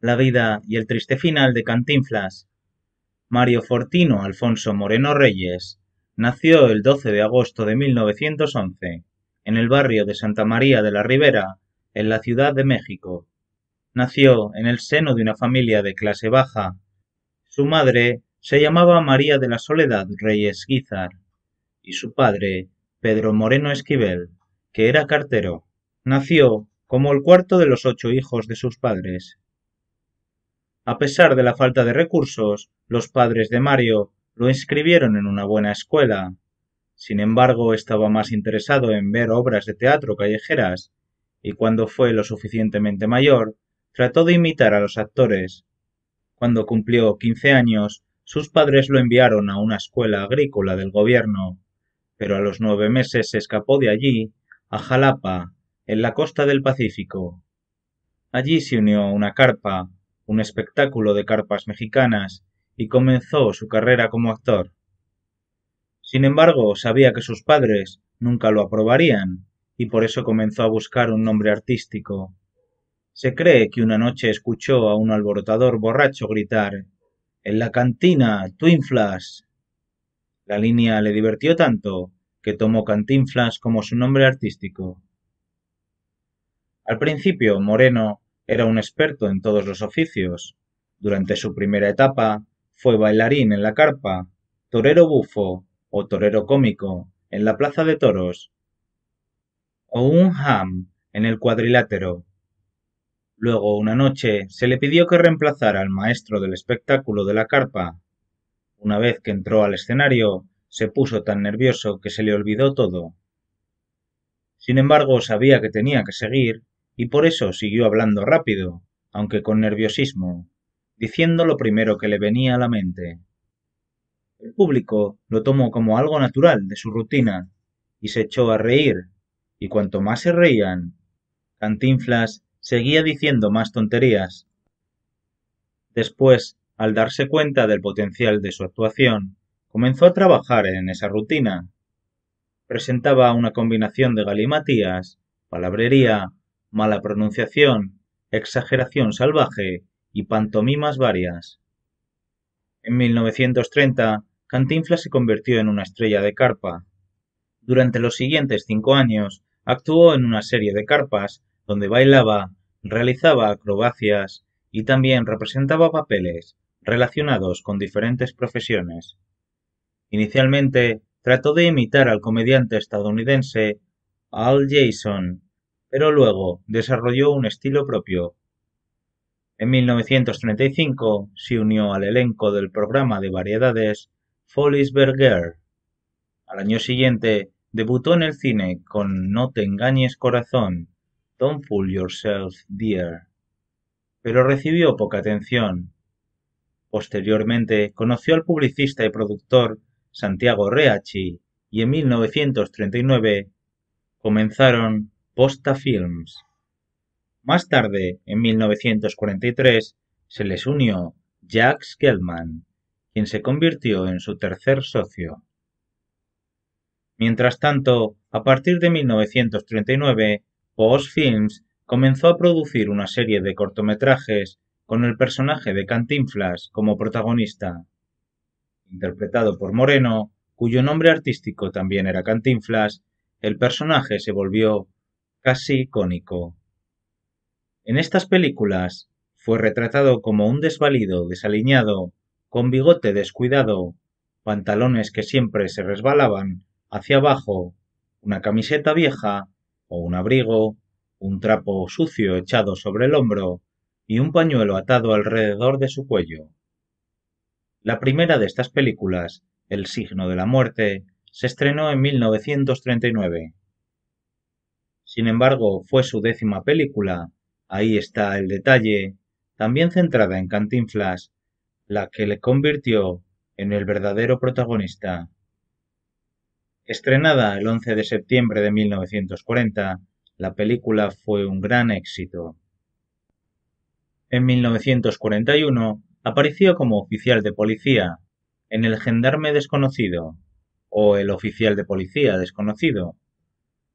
La vida y el triste final de Cantinflas. Mario Fortino Alfonso Moreno Reyes nació el 12 de agosto de 1911 en el barrio de Santa María de la Ribera, en la Ciudad de México. Nació en el seno de una familia de clase baja. Su madre se llamaba María de la Soledad Reyes Guizar y su padre, Pedro Moreno Esquivel, que era cartero. Nació como el cuarto de los ocho hijos de sus padres. A pesar de la falta de recursos, los padres de Mario lo inscribieron en una buena escuela. Sin embargo, estaba más interesado en ver obras de teatro callejeras, y cuando fue lo suficientemente mayor, trató de imitar a los actores. Cuando cumplió quince años, sus padres lo enviaron a una escuela agrícola del gobierno, pero a los nueve meses se escapó de allí a Jalapa, en la costa del Pacífico. Allí se unió a una carpa, un espectáculo de carpas mexicanas y comenzó su carrera como actor. Sin embargo, sabía que sus padres nunca lo aprobarían y por eso comenzó a buscar un nombre artístico. Se cree que una noche escuchó a un alborotador borracho gritar En la cantina, Twinflas. La línea le divertió tanto que tomó Cantinflas como su nombre artístico. Al principio, Moreno era un experto en todos los oficios. Durante su primera etapa fue bailarín en la carpa, torero bufo o torero cómico en la plaza de toros o un ham en el cuadrilátero. Luego, una noche, se le pidió que reemplazara al maestro del espectáculo de la carpa. Una vez que entró al escenario, se puso tan nervioso que se le olvidó todo. Sin embargo, sabía que tenía que seguir y por eso siguió hablando rápido, aunque con nerviosismo, diciendo lo primero que le venía a la mente. El público lo tomó como algo natural de su rutina y se echó a reír, y cuanto más se reían, Cantinflas seguía diciendo más tonterías. Después, al darse cuenta del potencial de su actuación, comenzó a trabajar en esa rutina. Presentaba una combinación de galimatías, palabrería mala pronunciación, exageración salvaje y pantomimas varias. En 1930, Cantinflas se convirtió en una estrella de carpa. Durante los siguientes cinco años, actuó en una serie de carpas donde bailaba, realizaba acrobacias y también representaba papeles relacionados con diferentes profesiones. Inicialmente, trató de imitar al comediante estadounidense Al Jason, pero luego desarrolló un estilo propio. En 1935 se unió al elenco del programa de variedades Follies Berger. Al año siguiente debutó en el cine con No te engañes corazón, Don't Fool Yourself Dear, pero recibió poca atención. Posteriormente conoció al publicista y productor Santiago Reachi y en 1939 comenzaron Posta Films. Más tarde, en 1943, se les unió Jack Skellman, quien se convirtió en su tercer socio. Mientras tanto, a partir de 1939, Post Films comenzó a producir una serie de cortometrajes con el personaje de Cantinflas como protagonista. Interpretado por Moreno, cuyo nombre artístico también era Cantinflas, el personaje se volvió casi En estas películas fue retratado como un desvalido, desaliñado, con bigote descuidado, pantalones que siempre se resbalaban hacia abajo, una camiseta vieja o un abrigo, un trapo sucio echado sobre el hombro y un pañuelo atado alrededor de su cuello. La primera de estas películas, El signo de la muerte, se estrenó en 1939. Sin embargo, fue su décima película, ahí está el detalle, también centrada en Cantinflas, la que le convirtió en el verdadero protagonista. Estrenada el 11 de septiembre de 1940, la película fue un gran éxito. En 1941 apareció como oficial de policía en El Gendarme Desconocido o El Oficial de Policía Desconocido.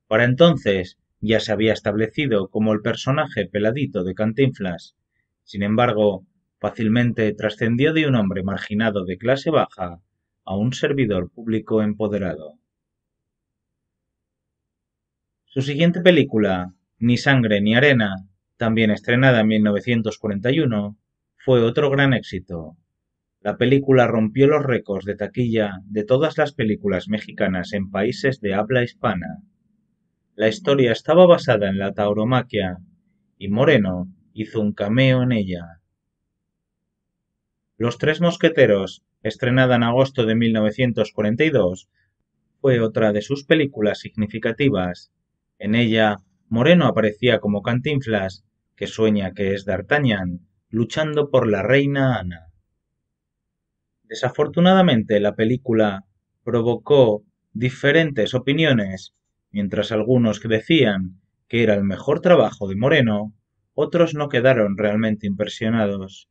Para entonces ya se había establecido como el personaje peladito de Cantinflas. Sin embargo, fácilmente trascendió de un hombre marginado de clase baja a un servidor público empoderado. Su siguiente película, Ni sangre ni arena, también estrenada en 1941, fue otro gran éxito. La película rompió los récords de taquilla de todas las películas mexicanas en países de habla hispana. La historia estaba basada en la tauromaquia y Moreno hizo un cameo en ella. Los Tres Mosqueteros, estrenada en agosto de 1942, fue otra de sus películas significativas. En ella, Moreno aparecía como Cantinflas, que sueña que es D'Artagnan, luchando por la reina Ana. Desafortunadamente, la película provocó diferentes opiniones Mientras algunos decían que era el mejor trabajo de Moreno, otros no quedaron realmente impresionados.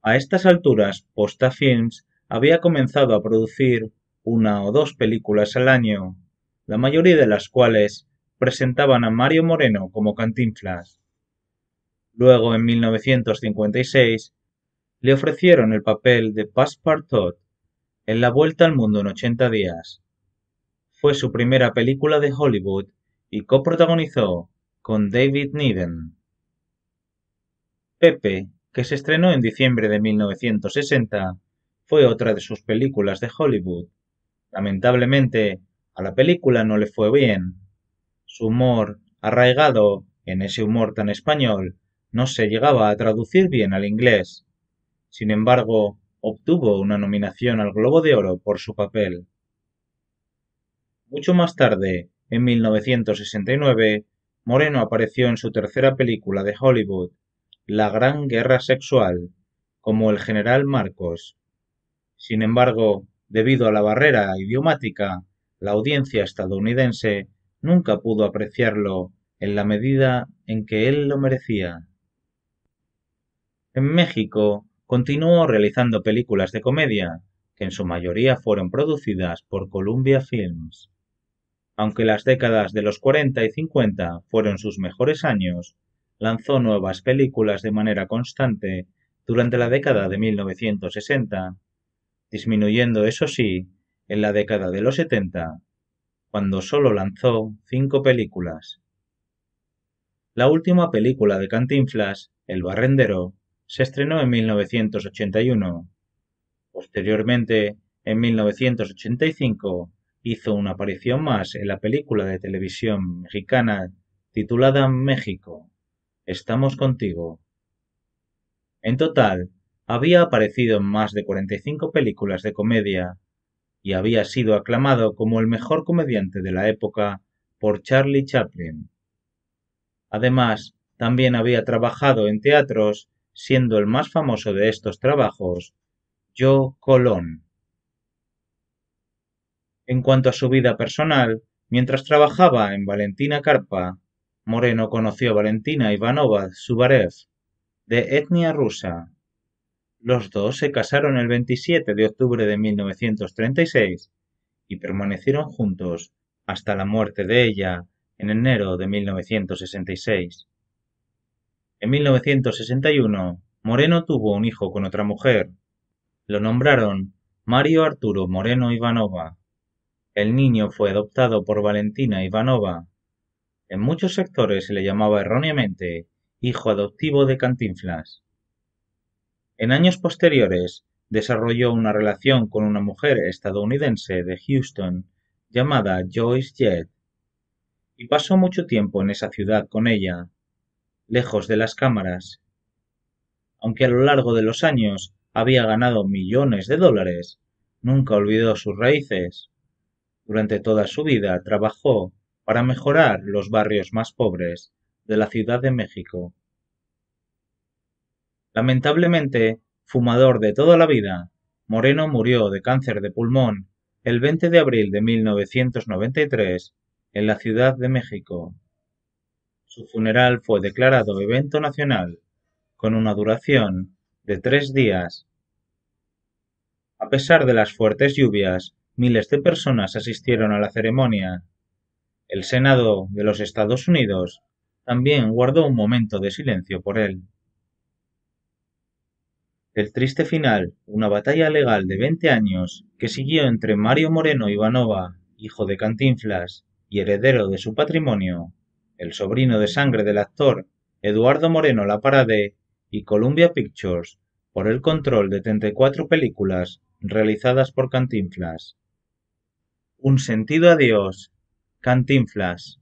A estas alturas, Posta Films había comenzado a producir una o dos películas al año, la mayoría de las cuales presentaban a Mario Moreno como Cantinflas. Luego, en 1956, le ofrecieron el papel de Passepartout en La Vuelta al Mundo en 80 días, fue su primera película de Hollywood y coprotagonizó con David Niven. Pepe, que se estrenó en diciembre de 1960, fue otra de sus películas de Hollywood. Lamentablemente, a la película no le fue bien. Su humor, arraigado en ese humor tan español, no se llegaba a traducir bien al inglés. Sin embargo, obtuvo una nominación al Globo de Oro por su papel. Mucho más tarde, en 1969, Moreno apareció en su tercera película de Hollywood, La Gran Guerra Sexual, como el general Marcos. Sin embargo, debido a la barrera idiomática, la audiencia estadounidense nunca pudo apreciarlo en la medida en que él lo merecía. En México, continuó realizando películas de comedia, que en su mayoría fueron producidas por Columbia Films. Aunque las décadas de los 40 y 50 fueron sus mejores años, lanzó nuevas películas de manera constante durante la década de 1960, disminuyendo eso sí en la década de los 70, cuando solo lanzó cinco películas. La última película de Cantinflas, El Barrendero, se estrenó en 1981. Posteriormente, en 1985, hizo una aparición más en la película de televisión mexicana titulada México, Estamos contigo. En total, había aparecido en más de 45 películas de comedia y había sido aclamado como el mejor comediante de la época por Charlie Chaplin. Además, también había trabajado en teatros, siendo el más famoso de estos trabajos, Joe Colón. En cuanto a su vida personal, mientras trabajaba en Valentina Carpa, Moreno conoció a Valentina Ivanova Subarev, de etnia rusa. Los dos se casaron el 27 de octubre de 1936 y permanecieron juntos hasta la muerte de ella en enero de 1966. En 1961, Moreno tuvo un hijo con otra mujer. Lo nombraron Mario Arturo Moreno Ivanova. El niño fue adoptado por Valentina Ivanova. En muchos sectores se le llamaba erróneamente hijo adoptivo de Cantinflas. En años posteriores desarrolló una relación con una mujer estadounidense de Houston llamada Joyce Jett y pasó mucho tiempo en esa ciudad con ella, lejos de las cámaras. Aunque a lo largo de los años había ganado millones de dólares, nunca olvidó sus raíces. Durante toda su vida trabajó para mejorar los barrios más pobres de la Ciudad de México. Lamentablemente, fumador de toda la vida, Moreno murió de cáncer de pulmón el 20 de abril de 1993 en la Ciudad de México. Su funeral fue declarado evento nacional con una duración de tres días. A pesar de las fuertes lluvias, miles de personas asistieron a la ceremonia. El Senado de los Estados Unidos también guardó un momento de silencio por él. El triste final, una batalla legal de 20 años que siguió entre Mario Moreno Ivanova, hijo de Cantinflas y heredero de su patrimonio, el sobrino de sangre del actor Eduardo Moreno Laparade y Columbia Pictures por el control de 34 películas realizadas por Cantinflas. Un sentido a Dios. Cantinflas.